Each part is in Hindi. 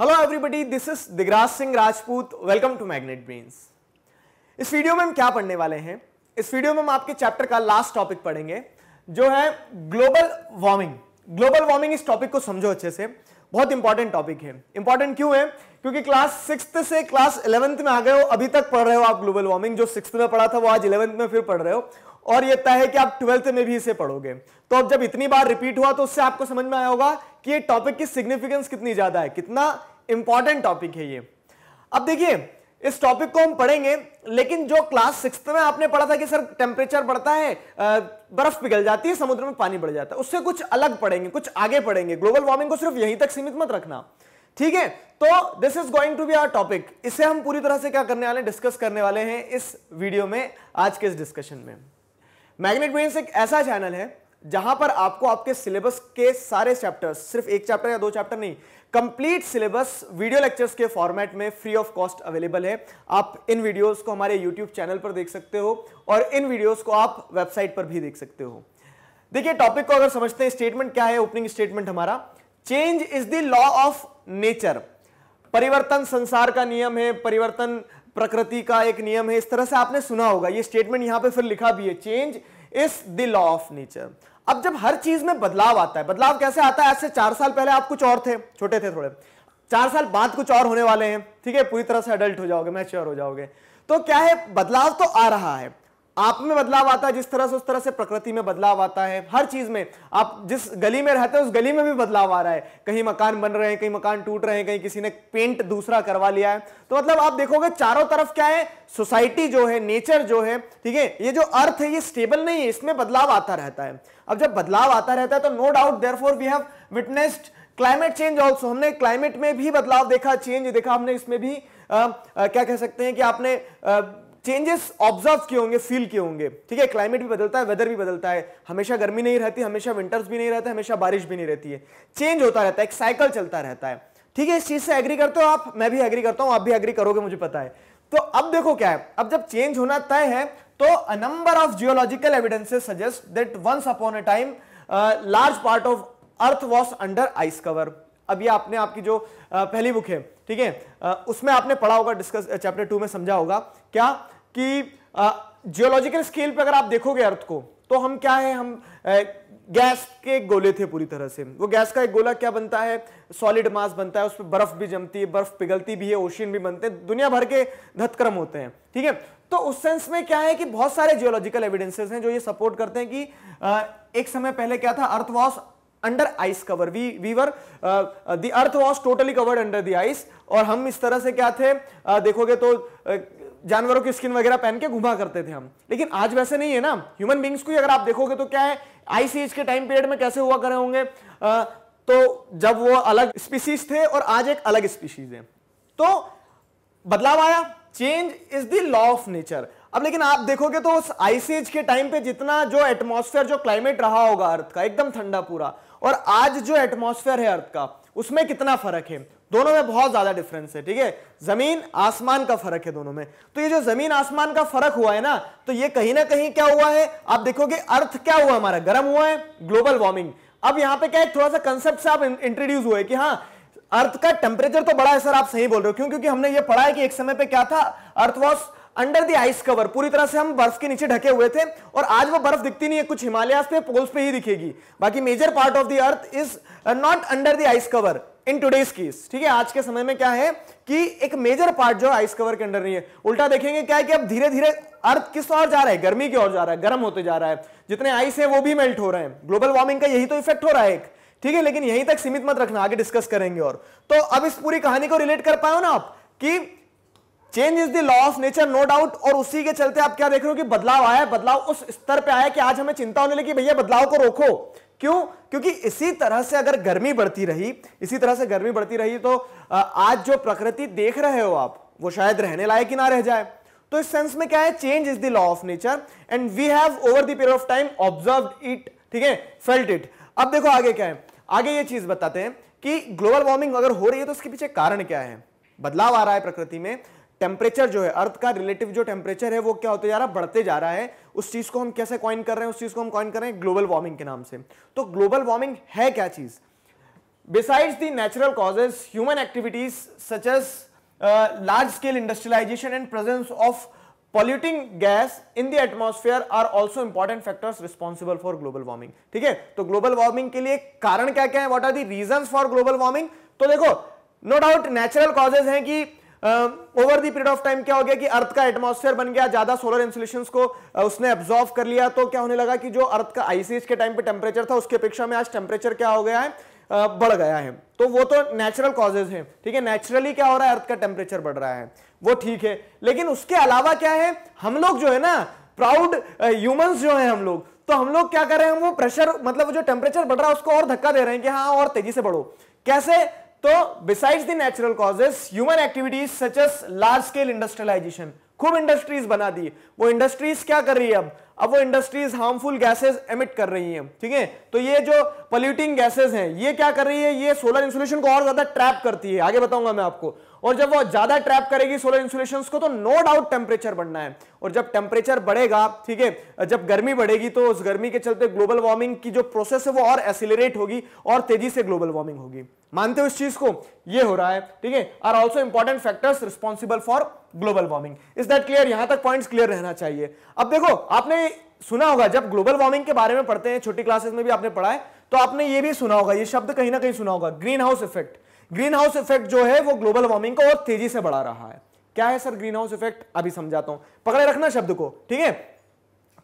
hello everybody this is Digraj Singh Rajput welcome to Magnet Brains इस वीडियो में हम क्या पढ़ने वाले हैं इस वीडियो में हम आपके चैप्टर का लास्ट टॉपिक पढ़ेंगे जो है ग्लोबल वार्मिंग ग्लोबल वार्मिंग इस टॉपिक को समझो अच्छे से बहुत इंपॉर्टेंट टॉपिक है इंपॉर्टेंट क्यों है क्योंकि क्लास सिक्स से क्लास इलेवंथ में आ गए हो अभी तक पढ़ रहे हो आप ग्लोबल वार्मिंग जो सिक्स में पढ़ा था वो आज इलेवंथ में फिर पढ़ रहे हो और ये तय है कि आप ट्वेल्थ में भी इसे पढ़ोगे तो अब जब इतनी बार रिपीट हुआ तो उससे आपको समझ में आया होगा कि ये टॉपिक की सिग्निफिकेंस कितनी ज्यादा है कितना इंपॉर्टेंट टॉपिक है ये अब देखिए इस टॉपिक को हम पढ़ेंगे लेकिन जो क्लास सिक्स में आपने पढ़ा था कि सर टेम्परेचर बढ़ता है बर्फ पिघल जाती है समुद्र में पानी बढ़ जाता है उससे कुछ अलग पढ़ेंगे कुछ आगे पढ़ेंगे ग्लोबल वार्मिंग को सिर्फ यहीं तक सीमित मत रखना ठीक है तो this is going to be our topic इसे हम पूरी तरह से क्या करने वाले डिस्कस करने वाले हैं इस वीडियो में आज के इस डिस्कशन में मैग्नेट ब्रेन एक ऐसा चैनल है जहां पर आपको आपके सिलेबस के सारे चैप्टर्स सिर्फ एक चैप्टर या दो चैप्टर नहीं कंप्लीट सिलेबस वीडियो लेक्चर्स के फॉर्मेट में फ्री ऑफ कॉस्ट अवेलेबल है आप इन वीडियोस को हमारे यूट्यूब चैनल पर देख सकते हो और इन वीडियोस को आप वेबसाइट पर भी देख सकते हो देखिए टॉपिक को अगर समझते हैं स्टेटमेंट क्या है ओपनिंग स्टेटमेंट हमारा change is the law of nature परिवर्तन संसार का नियम है परिवर्तन प्रकृति का एक नियम है इस तरह से आपने सुना होगा ये स्टेटमेंट यहां पे फिर लिखा भी है change is the law of nature अब जब हर चीज में बदलाव आता है बदलाव कैसे आता है आज से चार साल पहले आप कुछ और थे छोटे थे थोड़े चार साल बाद कुछ और होने वाले हैं ठीक है पूरी तरह से अडल्ट हो जाओगे मैच्योर हो जाओगे तो क्या है बदलाव तो आ रहा है आप में बदलाव आता है जिस तरह से उस तरह से प्रकृति में बदलाव आता है हर चीज में आप जिस गली में रहते हैं उस गली में भी बदलाव आ रहा है कहीं मकान बन रहे हैं कहीं मकान टूट रहे हैं कहीं किसी ने पेंट दूसरा करवा लिया है तो मतलब आप देखोगे चारों तरफ क्या है सोसाइटी जो है नेचर जो है ठीक है ये जो अर्थ है ये स्टेबल नहीं है इसमें बदलाव आता रहता है अब जब बदलाव आता रहता है तो no doubt for we have witnessed climate change also हमने क्लाइमेट में भी बदलाव देखा चेंज देखा हमने इसमें भी आ, आ, क्या कह सकते हैं कि आपने आ, चेंजेस ऑब्जर्व किए होंगे फील किए होंगे ठीक है क्लाइमेट भी बदलता है वेदर भी बदलता है हमेशा गर्मी नहीं रहती हमेशा विंटर्स भी नहीं रहते हमेशा बारिश भी नहीं रहती है चेंज होता रहता है एक साइकिल चलता रहता है ठीक है इस चीज से एग्री करते हो आप मैं भी एग्री करता हूं आप भी एग्री करोगे मुझे पता है तो अब देखो क्या है अब जब चेंज होना तय है तो a number of geological evidences suggest that once upon a time large part of earth was under ice cover अब ये आपने आपकी जो uh, पहली बुक है ठीक है uh, उसमें आपने पढ़ा होगा डिस्कस चैप्टर टू में समझा होगा क्या कि जियोलॉजिकल स्केल पर अगर आप देखोगे अर्थ को तो हम क्या है हम गैस के गोले थे पूरी तरह से वो गैस का एक गोला क्या बनता है सॉलिड मास बनता है उस पर बर्फ भी जमती है बर्फ पिघलती भी है ओशियन भी बनते हैं दुनिया भर के धतक्रम होते हैं ठीक है तो उस सेंस में क्या है कि बहुत सारे जियोलॉजिकल एविडेंसेस हैं जो ये सपोर्ट करते हैं कि एक समय पहले क्या था earth was under ice cover we we were the earth earth totally covered under the ice और हम इस तरह से क्या थे देखोगे तो जानवरों की स्किन वगैरह पहन के घुमा करते थे हम लेकिन आज वैसे नहीं है ना ह्यूमन बींग्स को अगर आप देखोगे तो क्या है आईसीएच के टाइम पीरियड में कैसे हुआ करे होंगे तो जब वो अलग स्पीसीज थे और आज एक अलग स्पीसीज है तो बदलाव आया change is the law of nature अब लेकिन आप देखोगे तो उस आईसीएज के टाइम पे जितना जो एटमॉस्फेयर जो क्लाइमेट रहा होगा अर्थ का एकदम ठंडा पूरा और आज जो एटमॉस्फेयर है अर्थ का उसमें कितना फर्क है दोनों में बहुत ज्यादा डिफरेंस है ठीक है जमीन आसमान का फर्क है दोनों में तो ये जो जमीन आसमान का फर्क हुआ है ना तो ये कहीं ना कहीं क्या हुआ है आप देखोगे अर्थ क्या हुआ हमारा गर्म हुआ है ग्लोबल वार्मिंग अब यहां पे क्या है थोड़ा सा कंसेप्ट से आप इंट्रोड्यूस हुए कि हाँ अर्थ का टेम्परेचर तो बड़ा है सर आप सही बोल रहे हो क्यों क्योंकि हमने ये पढ़ा है कि एक समय पे क्या था earth was under the ice cover पूरी तरह से हम बर्फ के नीचे ढके हुए थे और आज वो बर्फ दिखती नहीं है कुछ हिमालयास पे पोल्स पे ही दिखेगी बाकी major part of the earth is not under the ice cover in today's case ठीक है आज के समय में क्या है कि एक मेजर पार्ट जो आइस कवर के अंडर नहीं है उल्टा देखेंगे क्या है कि अब धीरे धीरे अर्थ किस ओर जा रहा है गर्मी की ओर जा रहा है गर्म होते जा रहा है जितने आइस है वो भी मेल्ट हो रहे हैं ग्लोबल वार्मिंग का यही तो इफेक्ट हो रहा है एक ठीक है लेकिन यहीं तक सीमित मत रखना आगे डिस्कस करेंगे और तो अब इस पूरी कहानी को रिलेट कर पाए ना आप कि change is the law of nature no doubt और उसी के चलते आप क्या देख रहे हो कि बदलाव आया है बदलाव उस स्तर पे आया कि आज हमें चिंता होने लगी भैया बदलाव को रोको क्यों क्योंकि इसी तरह से अगर गर्मी बढ़ती रही इसी तरह से गर्मी बढ़ती रही तो आज जो प्रकृति देख रहे हो आप वो शायद रहने लायक ही ना रह जाए तो इस सेंस में क्या है change is the law of nature and we have over the period of time observe it ठीक है फेल्ट इट अब देखो आगे क्या है आगे ये चीज बताते हैं कि ग्लोबल वार्मिंग अगर हो रही है तो उसके पीछे कारण क्या है बदलाव आ रहा है प्रकृति में टेम्परेचर जो है अर्थ का रिलेटिव जो टेम्परेचर है वो क्या होते जा रहा बढ़ते जा रहा है उस चीज को हम कैसे क्वाइन कर रहे हैं उस चीज को हम क्वाइन कर रहे हैं ग्लोबल वार्मिंग के नाम से तो ग्लोबल वार्मिंग है क्या चीज besides the natural causes human activities such as large scale industrialisation and presence of polluting gas in the atmosphere are also important factors responsible for global warming ठीक है तो ग्लोबल वार्मिंग के लिए कारण क्या क्या है what are the reason for global warming तो देखो नो डाउट नेचुरल कॉजेज है कि over the period of time क्या हो गया कि अर्थ का एटमॉस्फेयर बन गया ज्यादा सोलर इंसुलेशन को uh, उसने एब्जॉर्व कर लिया तो क्या होने लगा कि जो अर्थ का आईसीएच के टाइम पे टेम्परेचर था उसकी अपेक्षा में आज टेम्परेचर क्या हो गया है uh, बढ़ गया है तो वो तो नेचुरल कॉजेज है ठीक है नेचुरली क्या हो रहा है अर्थ का टेम्परेचर बढ़ रहा है वो ठीक है लेकिन उसके अलावा क्या है हम लोग जो है ना प्राउड ह्यूमंस uh, जो है हम लोग तो हम लोग क्या कर रहे हैं वो प्रेशर मतलब जो टेम्परेचर बढ़ रहा है उसको और धक्का दे रहे हैं कि हाँ और तेजी से बढ़ो कैसे तो besides the natural causes human activities such as large scale industrialisation खूब इंडस्ट्रीज बना दी वो इंडस्ट्रीज क्या कर रही है अब अब वो इंडस्ट्रीज हार्मफुल गैसेस एमिट कर रही हैं ठीक है तो ये जो पोल्यूटिंग गैसेस हैं ये क्या कर रही है ये सोलर इंसुलेशन को और ज्यादा ट्रैप करती है आगे बताऊंगा मैं आपको और जब वो ज्यादा ट्रैप करेगी सोलर इंसुलेशन को तो नो डाउट टेम्परेचर बढ़ना है और जब टेम्परेचर बढ़ेगा ठीक है जब गर्मी बढ़ेगी तो उस गर्मी के चलते ग्लोबल वार्मिंग की जो प्रोसेस है वो और एसिलेट होगी और तेजी से ग्लोबल वार्मिंग होगी मानते हो इस चीज को ये हो रहा है ठीक है are also important factors responsible for global warming is that clear यहां तक पॉइंट्स क्लियर रहना चाहिए अब देखो आपने सुना होगा जब ग्लोबल वार्मिंग के बारे में पढ़ते हैं छोटी क्लासेस में भी आपने पढ़ा है तो आपने ये भी सुना होगा ये शब्द कहीं ना कहीं सुना होगा greenhouse effect greenhouse effect जो है वो ग्लोबल वार्मिंग को और तेजी से बढ़ा रहा है क्या है सर ग्रीन हाउस इफेक्ट अभी समझाता हूं पकड़े रखना शब्द को ठीक है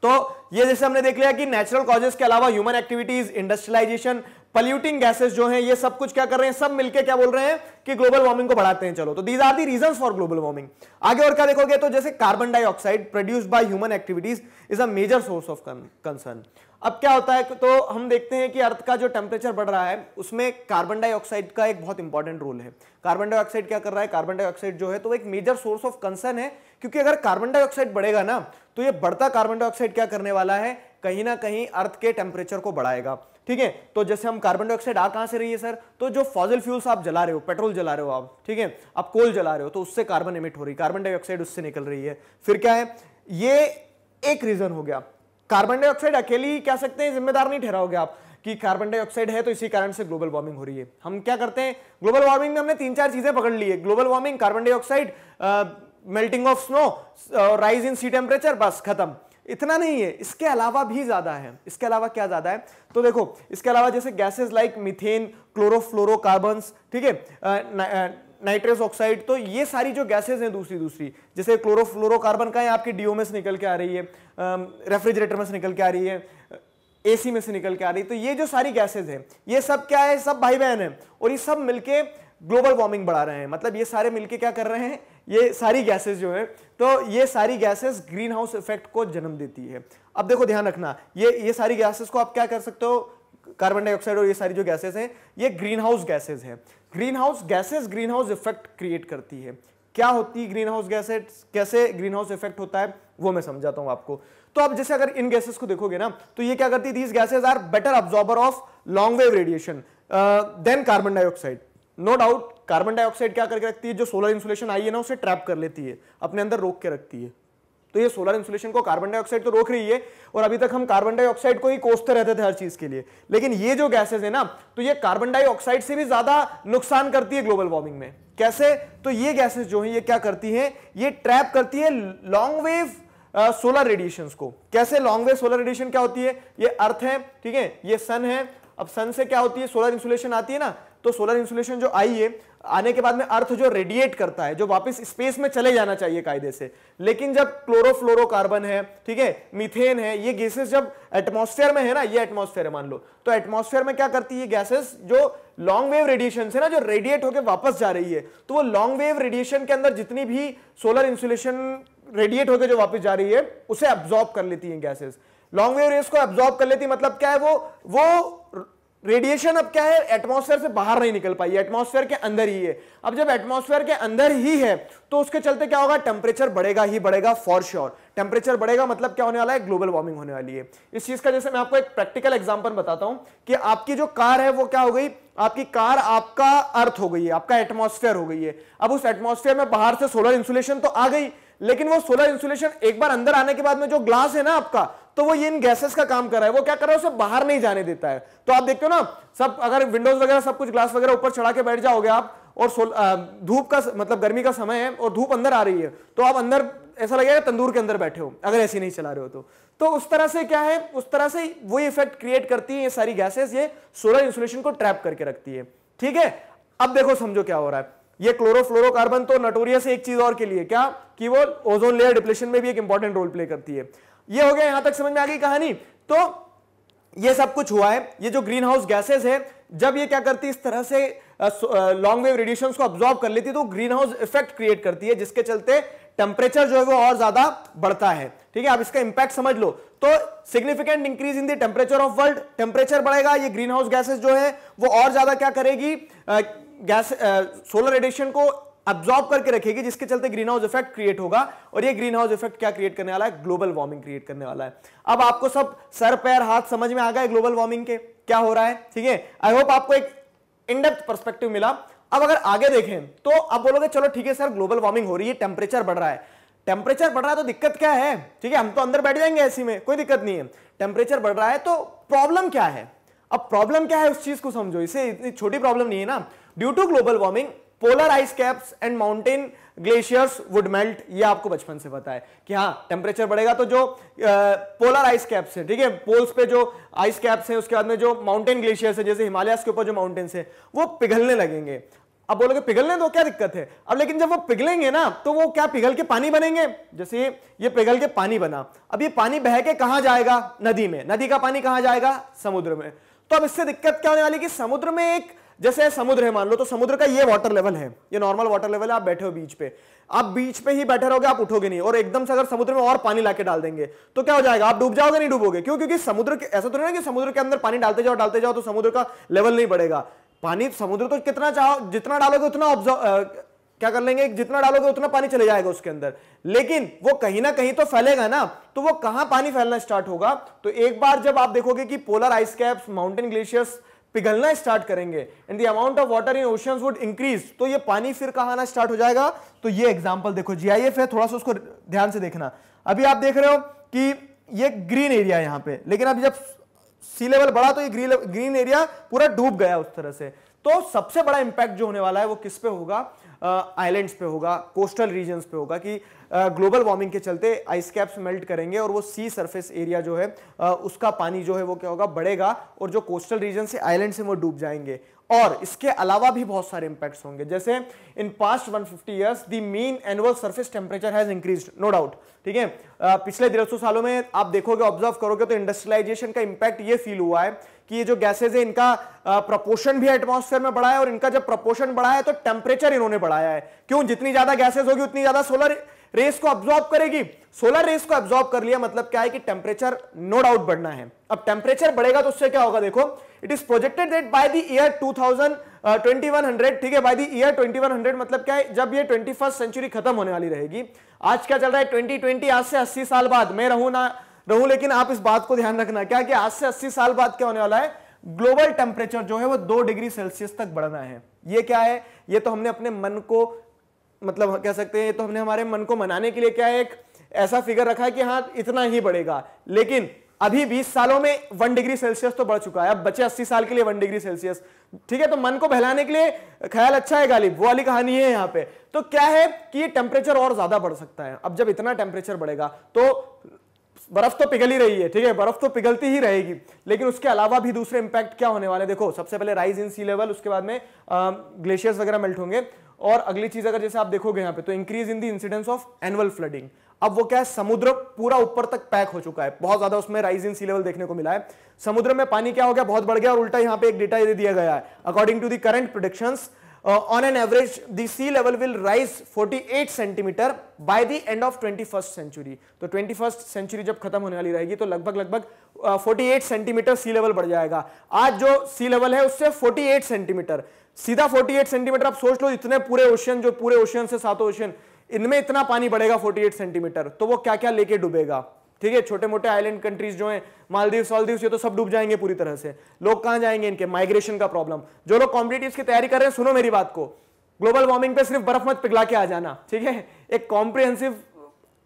तो ये जैसे हमने देख लिया कि नेचुरल कॉजेस के अलावा human activities industrialisation polluting gases जो हैं ये सब कुछ क्या कर रहे हैं सब मिलके क्या बोल रहे हैं कि ग्लोबल वार्मिंग को बढ़ाते हैं चलो तो these are the reason for global warming आगे और क्या देखोगे तो जैसे carbon dioxide produce by human activities is a major source of concern अब क्या होता है तो हम देखते हैं कि अर्थ का जो टेम्परेचर बढ़ रहा है उसमें कार्बन डाइऑक्साइड का एक बहुत इंपॉर्टेंट रोल है कार्बन डाइऑक्साइड क्या कर रहा है कार्बन डाइऑक्साइड जो है तो एक मेजर सोर्स ऑफ कंसर्न है क्योंकि अगर कार्बन डाइऑक्साइड बढ़ेगा ना तो ये बढ़ता कार्बन डाइऑक्साइड क्या करने वाला है कहीं ना कहीं अर्थ के टेम्परेचर को बढ़ाएगा ठीक है तो जैसे हम कार्बन डाइऑक्साइड आ कहां से रही है सर तो जो फॉजल फ्यूल्स आप जला रहे हो पेट्रोल जला रहे हो आप ठीक है आप कोल जला रहे हो तो उससे कार्बन इमिट हो रही कार्बन डाइऑक्साइड उससे निकल रही है फिर क्या है ये एक रीजन हो गया कार्बन डाइऑक्साइड अकेली ही क्या सकते हैं जिम्मेदार नहीं ठहराओगे आप कि कार्बन डाइऑक्साइड है तो इसी कारण से ग्लोबल वार्मिंग हो रही है हम क्या करते हैं ग्लोबल वार्मिंग में हमने तीन चार चीजें पकड़ ली है global warming carbon dioxide melting of snow rise in sea temperature बस खत्म इतना नहीं है इसके अलावा भी ज़्यादा है इसके अलावा क्या ज़्यादा है तो देखो इसके अलावा जैसे गैसेज लाइक मिथेन क्लोरोफ्लोरोकार्बन ठीक है नाइट्रस ऑक्साइड तो ये सारी जो गैसेज हैं दूसरी दूसरी जैसे क्लोरोफ्लोरोकार्बन का है आपकी डीओ में से निकल के आ रही है रेफ्रिजरेटर में से निकल के आ रही है एसी में से निकल के आ रही है तो ये जो सारी गैसेज हैं ये सब क्या है सब भाई बहन है और ये सब मिलके ग्लोबल वार्मिंग बढ़ा रहे हैं मतलब ये सारे मिलके क्या कर रहे हैं ये सारी गैसेज जो है तो ये सारी गैसेस ग्रीन हाउस इफेक्ट को जन्म देती है अब देखो ध्यान रखना ये ये सारी गैसेस को आप क्या कर सकते हो कार्बन डाइऑक्साइड और ये सारी जो गैसेस हैं ये ग्रीन हाउस गैसेज है greenhouse gases greenhouse effect create करती है क्या होती है ग्रीन हाउस गैसेज कैसे ग्रीन हाउस इफेक्ट होता है वो मैं समझाता हूं आपको तो आप जैसे अगर इन गैसेस को देखोगे ना तो ये क्या करती है these gases are better absorber of long wave radiation than carbon dioxide no doubt carbon dioxide क्या करके रखती है जो सोलर इंसुलेशन आई है ना उसे ट्रैप कर लेती है अपने अंदर रोक के रखती है तो ये सोलर इंसुलेशन को कार्बन डाइऑक्साइड तो रोक रही है और अभी तक हम कार्बन डाइऑक्साइड को ही कोसते रहते थे हर चीज के लिए लेकिन ये जो गैसेज है ना तो ये कार्बन डाइऑक्साइड से भी ज्यादा नुकसान करती है ग्लोबल वार्मिंग में कैसे तो ये गैसेज जो है ये क्या करती है ये ट्रैप करती है लॉन्ग वेव सोलर रेडिएशन को कैसे लॉन्ग वेव सोलर रेडिएशन क्या होती है ये अर्थ है ठीक है ये सन है अब सन से क्या होती है सोलर इंसुलेशन आती है ना तो सोलर इंसुलेशन जो आई है आने के बाद में अर्थ जो रेडिएट करता है जो वापस स्पेस में चले जाना चाहिए कायदे से लेकिन जब क्लोरोफ्लोरोकार्बन है ठीक है मीथेन है ये गैसेस जब एटमॉस्फेयर में है ना ये एटमॉस्फेयर मान लो तो एटमॉस्फेयर में क्या करती है गैसेस जो लॉन्ग वेव रेडिएशन है ना जो रेडिएट होकर वापस जा रही है तो वो लॉन्ग वेव रेडिएशन के अंदर जितनी भी सोलर इंसुलेशन रेडिएट होकर जो वापस जा रही है उसे एब्जॉर्ब कर लेती है गैसेस लॉन्ग वेव रेस को एब्जॉर्ब कर लेती मतलब क्या है वो वो रेडिएशन अब क्या है एटमॉस्फेयर से बाहर नहीं निकल पाई एटमॉस्फेयर के अंदर ही है अब जब एटमॉस्फेयर के अंदर ही है तो उसके चलते क्या होगा टेम्परेचर बढ़ेगा ही बढ़ेगा फॉर श्योर टेम्परेचर बढ़ेगा मतलब क्या होने वाला है ग्लोबल वार्मिंग होने वाली है इस चीज का जैसे मैं आपको एक प्रैक्टिकल एग्जाम्पल बताता हूं कि आपकी जो कार है वो क्या हो गई आपकी कार आपका अर्थ हो गई है आपका एटमोस्फेयर हो गई है अब उस एटमोस्फेयर में बाहर से सोलर इंसुलेशन तो आ गई लेकिन वो सोलर इंसुलेशन एक बार अंदर आने के बाद में जो ग्लास है ना आपका तो वो ये इन गैसेस का काम कर रहा है वो क्या कर रहा है उसे बाहर नहीं जाने देता है तो आप देखते हो ना सब अगर विंडोज वगैरह सब कुछ ग्लास वगैरह ऊपर चढ़ा के बैठ जाओगे आप और धूप का मतलब गर्मी का समय है और धूप अंदर आ रही है तो आप अंदर ऐसा लगेगा तंदूर के अंदर बैठे हो अगर ऐसे नहीं चला रहे हो तो तो उस तरह से क्या है उस तरह से वो इफेक्ट क्रिएट करती है ये सारी गैसेस ये सोलर इंसुलेशन को ट्रैप करके रखती है ठीक है अब देखो समझो क्या हो रहा है ये क्लोरोफ्लोरोकार्बन तो नटोरियस एक चीज और के लिए क्या कि वो ओजोन लेयर डिप्लेशन में भी एक इंपॉर्टेंट रोल प्ले करती है ये हो गया यहां तक समझ में आ गई कहानी तो ये सब कुछ हुआ है ये जो ग्रीन हाउस गैसेज है जब ये क्या करती है इस तरह से लॉन्ग वेव रेडिएशन को ऑब्जॉर्व कर लेती है तो ग्रीन हाउस इफेक्ट क्रिएट करती है जिसके चलते टेम्परेचर जो है वो और ज्यादा बढ़ता है ठीक है आप इसका इंपैक्ट समझ लो तो significant increase in the temperature of world temperature बढ़ेगा ये ग्रीन हाउस गैसेज जो है वो और ज्यादा क्या करेगी गैस सोलर रेडिएशन को एब्जॉर्ब करके रखेगी जिसके चलते ग्रीन हाउस इफेक्ट क्रिएट होगा और ये ग्रीन हाउस इफेक्ट क्या क्रिएट करने वाला है ग्लोबल वार्मिंग क्रिएट करने वाला है अब आपको सब सर पैर हाथ समझ में आ गए ग्लोबल वार्मिंग के क्या हो रहा है ठीक है आई होप आपको एक इनडेप्थ परस्पेक्टिव मिला अब अगर आगे देखें तो आप बोलोगे चलो ठीक है सर ग्लोबल वार्मिंग हो रही है टेम्परेचर बढ़ रहा है टेम्परेचर बढ़ रहा है तो दिक्कत क्या है ठीक है हम तो अंदर बैठ जाएंगे ऐसी में कोई दिक्कत नहीं है टेम्परेचर बढ़ रहा है तो प्रॉब्लम क्या है अब प्रॉब्लम क्या है उस चीज को समझो इसे इतनी छोटी प्रॉब्लम नहीं है ना due to global warming polar ice caps and mountain glaciers would melt ये आपको बचपन से पता है कि हाँ टेम्परेचर बढ़ेगा तो जो पोलर आइस कैप्स है ठीक है पोल्स पे जो आइस कैप्स हैं उसके बाद में जो माउंटेन ग्लेशियर्स है जैसे हिमालयस के ऊपर जो माउंटेन्स हैं वो पिघलने लगेंगे अब बोलोगे पिघलने दो क्या दिक्कत है अब लेकिन जब वो पिघलेंगे ना तो वो क्या पिघल के पानी बनेंगे जैसे ये पिघल के पानी बना अब ये पानी बह के कहा जाएगा नदी में नदी का पानी कहां जाएगा समुद्र में तो अब इससे दिक्कत क्या होने वाली कि समुद्र में एक जैसे समुद्र है मान लो तो समुद्र का ये वाटर लेवल है ये नॉर्मल वाटर लेवल है आप बैठे हो बीच पे आप बीच पे ही बैठे रहोगे आप उठोगे नहीं और एकदम से अगर समुद्र में और पानी लाके डाल देंगे तो क्या हो जाएगा आप डूब जाओगे नहीं डूबोगे क्यों क्योंकि समुद्र के ऐसा तो नहीं ना कि समुद्र के अंदर पानी डालते जाओ डालते जाओ तो समुद्र का लेवल नहीं बढ़ेगा पानी समुद्र तो कितना चाहो जितना डालोगे उतना ऑब्जर्व क्या कर लेंगे जितना डालोगे उतना पानी चले जाएगा उसके अंदर लेकिन वो कहीं ना कहीं तो फैलेगा ना तो वो कहां पानी फैलना स्टार्ट होगा तो एक बार जब आप देखोगे कि polar ice caps mountain glaciers पिघलना स्टार्ट करेंगे and the amount of water in ocean would increase तो ये पानी फिर कहां आना स्टार्ट हो जाएगा तो ये एग्जाम्पल देखो जी आई एफ है थोड़ा सा उसको ध्यान से देखना अभी आप देख रहे हो कि ये ग्रीन एरिया है यहाँ पे लेकिन अब जब सी लेवल बढ़ा तो ये ग्रीन एरिया पूरा डूब गया उस तरह से तो सबसे बड़ा इंपैक्ट जो होने वाला है वो किस पे होगा आइलैंड्स पे होगा कोस्टल रीजन्स पे होगा कि ग्लोबल वार्मिंग के चलते आइस कैप्स मेल्ट करेंगे और वो सी सरफेस एरिया जो है आ, उसका पानी जो है वो क्या होगा बढ़ेगा और जो कोस्टल रीजन से आइलैंड से वो डूब जाएंगे और इसके अलावा भी बहुत सारे इंपैक्ट्स होंगे जैसे in past 150 years the mean annual surface temperature has increase no doubt ठीक है पिछले डेढ़ सालों में आप देखोगे ऑब्जर्व करोगे तो इंडस्ट्रियलाइजेशन का इंपैक्ट ये फील हुआ है कि ये जो गैसेज है इनका प्रपोर्शन भी एटमोस्फेयर में बढ़ा है और इनका जब प्रपोर्शन बढ़ा है तो टेम्परेचर इन्होंने बढ़ाया है क्यों जितनी ज्यादा गैसेज होगी उतनी ज्यादा सोलर रेस को ऑब्जॉर्व करेगी सोलर रेस को ऑब्जॉर्व कर लिया मतलब क्या है कि टेम्परेचर नो डाउट बढ़ना है अब टेम्परेचर बढ़ेगा तो उससे क्या होगा देखो it is projected that by the year 2000 2100 ठीक है बाय द ईयर 2100 मतलब क्या है जब ये ट्वेंटी सेंचुरी खत्म होने वाली रहेगी आज क्या चल रहा है 2020 आज से 80 साल बाद मैं रहूं ना रहूं लेकिन आप इस बात को ध्यान रखना क्या कि आज से 80 साल बाद क्या होने वाला है ग्लोबल टेम्परेचर जो है वो दो डिग्री सेल्सियस तक बढ़ना है ये क्या है ये तो हमने अपने मन को मतलब कह सकते हैं तो हमने हमारे मन को मनाने के लिए क्या है एक ऐसा फिगर रखा है कि हाँ इतना ही बढ़ेगा लेकिन अभी 20 सालों में वन डिग्री सेल्सियस तो बढ़ चुका है अब बचे 80 साल के लिए वन डिग्री सेल्सियस ठीक है तो मन को बहलाने के लिए ख्याल अच्छा है गालिब वो वाली कहानी है यहाँ पे तो क्या है कि ये टेम्परेचर और ज्यादा बढ़ सकता है अब जब इतना टेम्परेचर बढ़ेगा तो बर्फ तो पिघल ही रही है ठीक है बर्फ तो पिघलती ही रहेगी लेकिन उसके अलावा भी दूसरे इंपैक्ट क्या होने वाले देखो सबसे पहले राइज इन सी लेवल उसके बाद में ग्लेशियर्स वगैरह मेल्ट होंगे और अगली चीज अगर जैसे आप देखोगे यहां पे तो increase in the incidence of annual flooding अब वो क्या है समुद्र पूरा ऊपर तक पैक हो चुका है बहुत ज्यादा उसमें राइज इन सी लेवल देखने को मिला है समुद्र में पानी क्या हो गया बहुत बढ़ गया और उल्टा यहां पे एक डेटा दे दिया गया है according to the current predictions on an average the sea level will rise 48 centimetre by the end of 21st century तो 21st सेंचुरी जब खत्म होने वाली रहेगी तो लगभग लगभग 48 सेंटीमीटर सी लेवल बढ़ जाएगा आज जो सी लेवल है उससे 48 सेंटीमीटर सीधा 48 सेंटीमीटर आप सोच लो इतने पूरे ओशियन जो पूरे ओशियन से सातों ओशियन इनमें इतना पानी बढ़ेगा 48 सेंटीमीटर तो वो क्या क्या लेके डूबेगा ठीक है छोटे मोटे आइलैंड कंट्रीज जो हैं मालदीव सालदीव ये तो सब डूब जाएंगे पूरी तरह से लोग कहां जाएंगे इनके माइग्रेशन का प्रॉब्लम जो लोग कॉम्पिटेटिव की तैयारी कर रहे हैं सुनो मेरी बात को ग्लोबल वार्मिंग पे सिर्फ बर्फ मत पिघला के आ जाना ठीक है एक कॉम्प्रिहेंसिव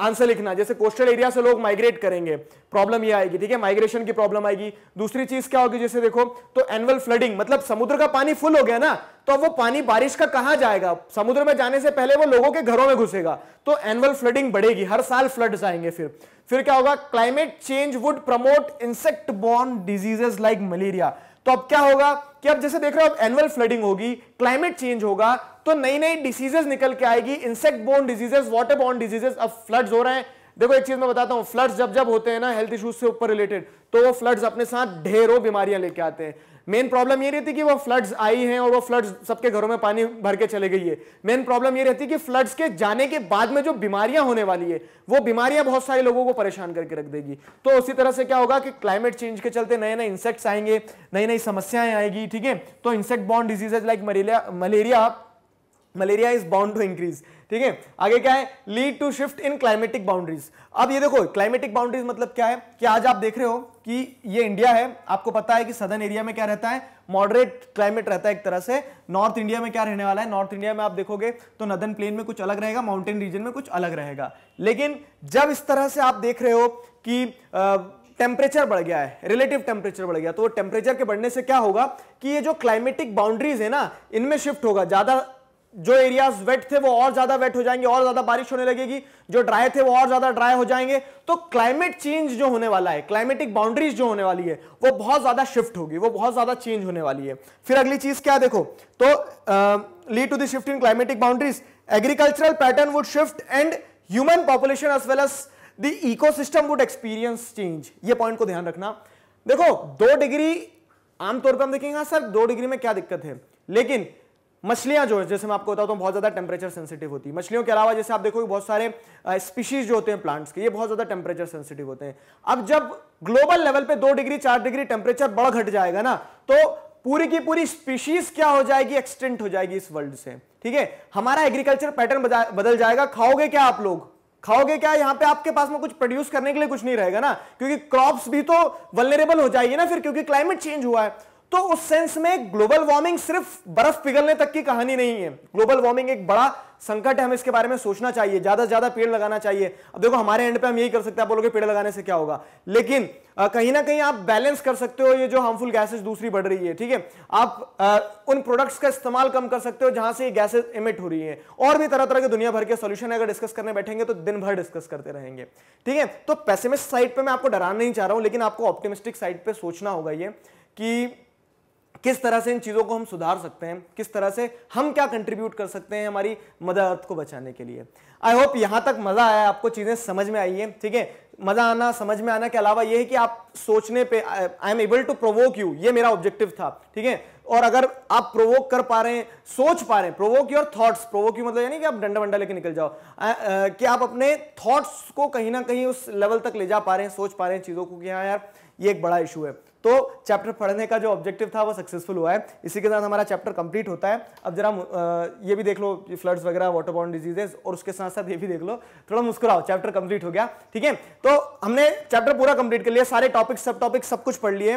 आंसर लिखना जैसे कोस्टल एरिया से लोग माइग्रेट करेंगे प्रॉब्लम ये आएगी ठीक है माइग्रेशन की प्रॉब्लम आएगी दूसरी चीज क्या होगी जैसे देखो तो एनुअल फ्लडिंग मतलब समुद्र का पानी फुल हो गया ना तो वो पानी बारिश का कहा जाएगा समुद्र में जाने से पहले वो लोगों के घरों में घुसेगा तो एनुअल फ्लडिंग बढ़ेगी हर साल फ्लड आएंगे फिर फिर क्या होगा climate change would promote insect borne diseases like malaria तो अब क्या होगा कि अब जैसे देख रहे हो अब एनुअल फ्लडिंग होगी क्लाइमेट चेंज होगा तो नई नई डिसीजेस निकल के आएगी insect borne diseases water borne diseases अब फ्लड्स हो रहे हैं देखो एक चीज मैं बताता हूं फ्लड्स जब जब होते हैं ना हेल्थ इश्यूज से ऊपर रिलेटेड तो वो फ्लड्स अपने साथ ढेरों बीमारियां लेके आते हैं मेन प्रॉब्लम ये रहती कि वो फ्लड्स आई हैं और वो फ्लड्स सबके घरों में पानी भर के चले गई है मेन प्रॉब्लम ये रहती कि फ्लड्स के जाने के बाद में जो बीमारियां होने वाली है वो बीमारियां बहुत सारे लोगों को परेशान करके रख देगी तो उसी तरह से क्या होगा कि क्लाइमेट चेंज के चलते नए नए इंसेक्ट्स आएंगे नई नई समस्याएं आएगी ठीक है तो इंसेक्ट बॉन्ड diseases like malaria malaria malaria is bound to increase ठीक है आगे क्या है lead to shift in climatic boundaries अब ये देखो क्लाइमेटिक बाउंड्रीज मतलब क्या है कि आज आप देख रहे हो कि ये इंडिया है आपको पता है कि सदर्न एरिया में क्या रहता है मॉडरेट क्लाइमेट रहता है एक तरह से नॉर्थ इंडिया में क्या रहने वाला है नॉर्थ इंडिया में आप देखोगे तो नदन प्लेन में कुछ अलग रहेगा माउंटेन रीजन में कुछ अलग रहेगा लेकिन जब इस तरह से आप देख रहे हो कि टेम्परेचर बढ़ गया है रिलेटिव टेम्परेचर बढ़ गया तो टेम्परेचर के बढ़ने से क्या होगा कि ये जो क्लाइमेटिक बाउंड्रीज है ना इनमें शिफ्ट होगा ज़्यादा जो एरियाज वेट थे वो और ज्यादा वेट हो जाएंगे और ज्यादा बारिश होने लगेगी जो ड्राई थे वो और ज्यादा ड्राई हो जाएंगे तो क्लाइमेट चेंज जो होने वाला है क्लाइमेटिक बाउंड्रीज जो होने वाली है वो बहुत ज्यादा शिफ्ट होगी वो बहुत ज्यादा चेंज होने वाली है फिर अगली चीज क्या देखो तो lead to shift in climatic boundaries agricultural pattern would shift and human population as well as the ecosystem would experience change ये पॉइंट को ध्यान रखना देखो दो डिग्री आमतौर पर हम देखेंगे हाँ सर दो डिग्री में क्या दिक्कत है लेकिन मछलियां जो है जैसे मैं आपको बताता हूँ बहुत ज़्यादा टेम्परेचर सेंसिटिव होती है मछलियों के अलावा जैसे आप देखोगे बहुत सारे स्पीशीज जो होते हैं प्लांट्स के ये बहुत ज़्यादा टेम्परेचर सेंसिटिव होते हैं अब जब ग्लोबल लेवल पे दो डिग्री चार डिग्री टेम्परेचर बढ़ घट जाएगा ना तो पूरी की पूरी स्पीशीज क्या हो जाएगी एक्सटेंट हो जाएगी इस वर्ल्ड से ठीक है हमारा एग्रीकल्चर पैटर्न बदल जाएगा खाओगे क्या आप लोग खाओगे क्या यहाँ पे आपके पास में कुछ प्रोड्यूस करने के लिए कुछ नहीं रहेगा ना क्योंकि क्रॉप्स भी तो वलरेबल हो जाएगी ना फिर क्योंकि क्लाइमेट चेंज हुआ है तो उस सेंस में ग्लोबल वार्मिंग सिर्फ बर्फ पिघलने तक की कहानी नहीं है ग्लोबल वार्मिंग एक बड़ा संकट है हमें इसके बारे में सोचना चाहिए ज्यादा से ज्यादा पेड़ लगाना चाहिए अब देखो हमारे एंड पे हम यही कर सकते हैं आप बोलोगे पेड़ लगाने से क्या होगा लेकिन कहीं ना कहीं आप बैलेंस कर सकते हो ये जो हार्मफुल गैसेज दूसरी बढ़ रही है ठीक है आप आ, उन प्रोडक्ट्स का इस्तेमाल कम कर सकते हो जहां से ये इमिट हो रही है और भी तरह तरह के दुनिया भर के सोल्यूशन अगर डिस्कस करने बैठेंगे तो दिन भर डिस्कस करते रहेंगे ठीक है तो पैसेमिस्ट साइड पर मैं आपको डराना नहीं चाह रहा हूं लेकिन आपको ऑप्टिमिस्टिक साइड पर सोचना होगा ये कि किस तरह से इन चीज़ों को हम सुधार सकते हैं किस तरह से हम क्या कंट्रीब्यूट कर सकते हैं हमारी मदर अर्थ को बचाने के लिए आई होप यहां तक मज़ा आया आपको चीज़ें समझ में आई है ठीक है मज़ा आना समझ में आना के अलावा ये है कि आप सोचने पे I am able to provoke you ये मेरा ऑब्जेक्टिव था ठीक है और अगर आप प्रोवोक कर पा रहे हैं सोच पा रहे हैं provoke your thoughts provoke you मतलब यानी कि आप डंडा वंडा लेके निकल जाओ आ, आ, uh, कि आप अपने थॉट्स को कहीं ना कहीं उस लेवल तक ले जा पा रहे हैं सोच पा रहे हैं चीज़ों को कि हाँ यार ये एक बड़ा इशू है तो चैप्टर पढ़ने का जो ऑब्जेक्टिव था वो सक्सेसफुल हुआ है इसी के साथ हमारा चैप्टर कंप्लीट होता है अब जरा ये भी देख लो फ्लड्स वगैरह वाटरबॉर्न डिजीजेस और उसके साथ साथ ये भी देख लो थोड़ा मुस्कुराओ चैप्टर कंप्लीट हो गया ठीक है तो हमने चैप्टर पूरा कंप्लीट कर लिया सारे टॉपिक सब टॉपिक सब कुछ पढ़ लिए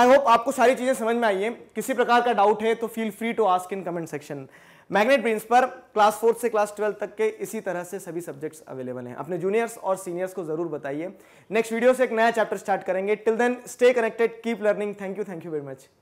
आई होप आपको सारी चीज़ें समझ में आई है किसी प्रकार का डाउट है तो feel free to ask in comment section magnet brains पर क्लास फोर्थ से क्लास ट्वेल्थ तक के इसी तरह से सभी सब्जेक्ट्स अवेलेबल हैं अपने जूनियर्स और सीनियर्स को जरूर बताइए नेक्स्ट वीडियो से एक नया चैप्टर स्टार्ट करेंगे till then stay connected keep learning thank you thank you very much